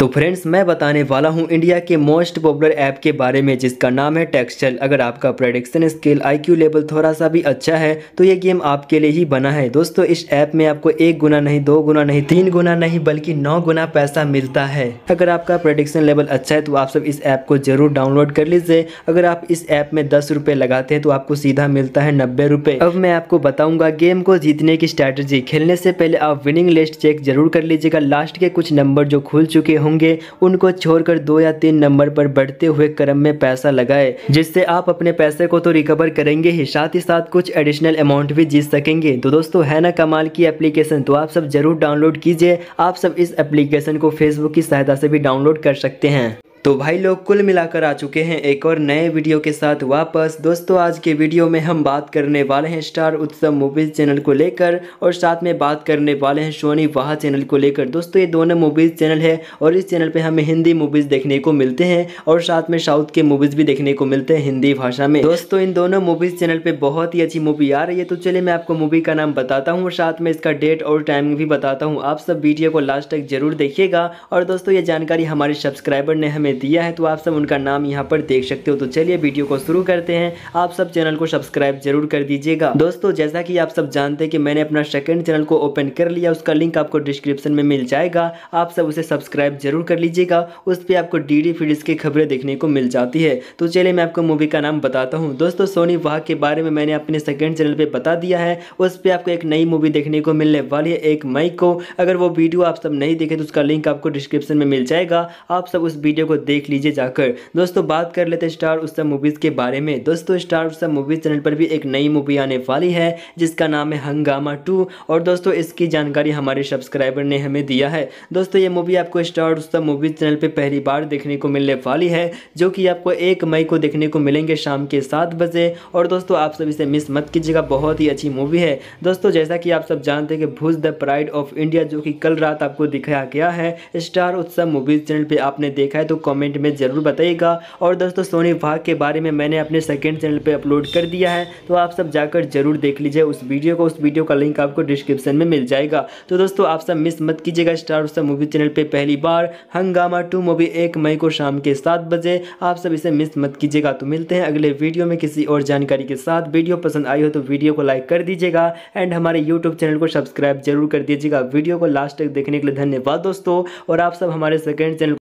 तो फ्रेंड्स मैं बताने वाला हूं इंडिया के मोस्ट पॉपुलर ऐप के बारे में जिसका नाम है टेक्सचल अगर आपका प्रोडक्शन स्किल आईक्यू लेवल थोड़ा सा भी अच्छा है तो ये गेम आपके लिए ही बना है दोस्तों इस ऐप में आपको एक गुना नहीं दो गुना नहीं तीन गुना नहीं बल्कि नौ गुना पैसा मिलता है अगर आपका प्रोडक्शन लेवल अच्छा है तो आप सब इस ऐप को जरूर डाउनलोड कर लीजिए अगर आप इस ऐप में दस लगाते हैं तो आपको सीधा मिलता है नब्बे अब मैं आपको बताऊंगा गेम को जीतने की स्ट्रैटेजी खेलने से पहले आप विनिंग लिस्ट चेक जरूर कर लीजिएगा लास्ट के कुछ नंबर जो खुल चुके हों होंगे उनको छोड़कर दो या तीन नंबर पर बढ़ते हुए क्रम में पैसा लगाए जिससे आप अपने पैसे को तो रिकवर करेंगे ही साथ ही साथ कुछ एडिशनल अमाउंट भी जीत सकेंगे तो दोस्तों है ना कमाल की एप्लीकेशन तो आप सब जरूर डाउनलोड कीजिए आप सब इस एप्लीकेशन को फेसबुक की सहायता से भी डाउनलोड कर सकते हैं तो भाई लोग कुल मिलाकर आ चुके हैं एक और नए वीडियो के साथ वापस दोस्तों आज के वीडियो में हम बात करने वाले हैं स्टार उत्सव मूवीज़ चैनल को लेकर और साथ में बात करने वाले हैं सोनी वाह चैनल को लेकर दोस्तों ये दोनों मूवीज़ चैनल है और इस चैनल पर हमें हिंदी मूवीज़ देखने को मिलते हैं और साथ में साउथ के मूवीज़ भी देखने को मिलते हैं हिंदी भाषा में दोस्तों इन दोनों मूवीज़ चैनल पर बहुत ही अच्छी मूवी आ रही है तो चलिए मैं आपको मूवी का नाम बताता हूँ और साथ में इसका डेट और टाइमिंग भी बताता हूँ आप सब वीडियो को लास्ट तक जरूर देखिएगा और दोस्तों ये जानकारी हमारे सब्सक्राइबर ने हमें दिया है तो आप सब उनका नाम यहाँ पर देख सकते हो तो चलिए वीडियो को शुरू करते हैं आप सब चैनल को सब्सक्राइब जरूर कर दीजिएगा दोस्तों जैसा कि आप सब जानते हैं कि मैंने अपना सेकंड चैनल को ओपन कर लिया उसका लिंक आपको डिस्क्रिप्शन में मिल जाएगा आप सब उसे सब्सक्राइब जरूर कर लीजिएगा उस पर आपको डी डी फीड्स की खबरें देखने को मिल जाती है तो चलिए मैं आपको मूवी का नाम बताता हूँ दोस्तों सोनी वाह के बारे में मैंने अपने सेकेंड चैनल पर बता दिया है उस पर आपको एक नई मूवी देखने को मिलने वाली है एक मई को अगर वो वीडियो आप सब नहीं देखे तो उसका लिंक आपको डिस्क्रिप्शन में मिल जाएगा आप सब उस वीडियो को देख लीजिए जाकर दोस्तों बात कर लेते स्टार उत्सव मूवीज़ के बारे में दोस्तों स्टार उत्सव मूवीज़ चैनल पर भी एक नई मूवी आने वाली है जिसका नाम है हंगामा टू और दोस्तों इसकी जानकारी हमारे सब्सक्राइबर ने हमें दिया है दोस्तों ये मूवी आपको स्टार उत्सव मूवीज़ चैनल पर पहली बार देखने को मिलने वाली है जो कि आपको एक मई को देखने को मिलेंगे शाम के सात बजे और दोस्तों आप सब इसे मिस मत कीजिएगा बहुत ही अच्छी मूवी है दोस्तों जैसा कि आप सब जानते हैं कि Bhuj the pride of India जो कि कल रात आपको दिखाया गया है स्टार उत्सव मूवीज़ चैनल पर आपने देखा है तो कमेंट में ज़रूर बताइएगा और दोस्तों सोनी भाग के बारे में मैंने अपने सेकेंड चैनल पर अपलोड कर दिया है तो आप सब जाकर ज़रूर देख लीजिए उस वीडियो को उस वीडियो का लिंक आपको डिस्क्रिप्शन में मिल जाएगा तो दोस्तों आप सब मिस मत कीजिएगा स्टार उत्सव मूवी चैनल पर पहली बार हंगामा टू मूवी एक मई को शाम के सात बजे आप सब इसे मिस मत कीजिएगा तो मिलते हैं अगले वीडियो में किसी और जानकारी के साथ वीडियो पसंद आई हो तो वीडियो को लाइक कर दीजिएगा एंड हमारे यूट्यूब चैनल को सब्सक्राइब जरूर कर दीजिएगा वीडियो को लास्ट तक देखने के लिए धन्यवाद दोस्तों और आप सब हमारे सेकेंड चैनल